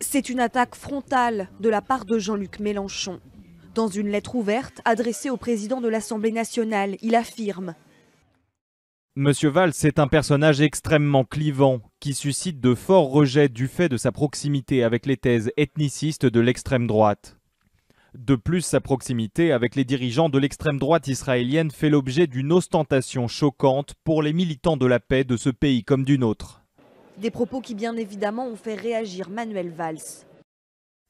C'est une attaque frontale de la part de Jean-Luc Mélenchon. Dans une lettre ouverte adressée au président de l'Assemblée nationale, il affirme Monsieur Valls est un personnage extrêmement clivant qui suscite de forts rejets du fait de sa proximité avec les thèses ethnicistes de l'extrême droite. De plus, sa proximité avec les dirigeants de l'extrême droite israélienne fait l'objet d'une ostentation choquante pour les militants de la paix de ce pays comme d'une autre. Des propos qui, bien évidemment, ont fait réagir Manuel Valls.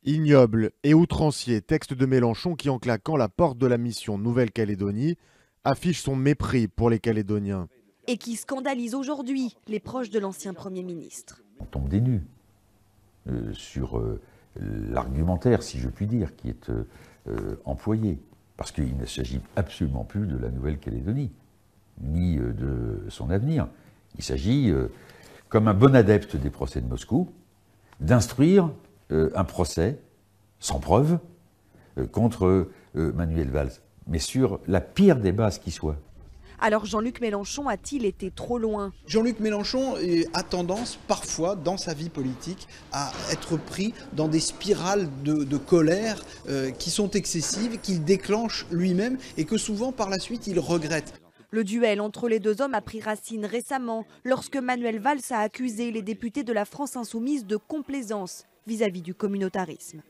Ignoble et outrancier texte de Mélenchon qui, en claquant la porte de la mission Nouvelle-Calédonie, affiche son mépris pour les Calédoniens. Et qui scandalise aujourd'hui les proches de l'ancien Premier ministre. On des euh, sur euh, l'argumentaire, si je puis dire, qui est euh, employé. Parce qu'il ne s'agit absolument plus de la Nouvelle-Calédonie, ni de son avenir. Il s'agit comme un bon adepte des procès de Moscou, d'instruire euh, un procès sans preuve euh, contre euh, Manuel Valls, mais sur la pire des bases qui soit. Alors Jean-Luc Mélenchon a-t-il été trop loin Jean-Luc Mélenchon a tendance parfois dans sa vie politique à être pris dans des spirales de, colère qui sont excessives, qu'il déclenche lui-même et que souvent par la suite il regrette. Le duel entre les deux hommes a pris racine récemment lorsque Manuel Valls a accusé les députés de la France insoumise de complaisance vis-à-vis du communautarisme.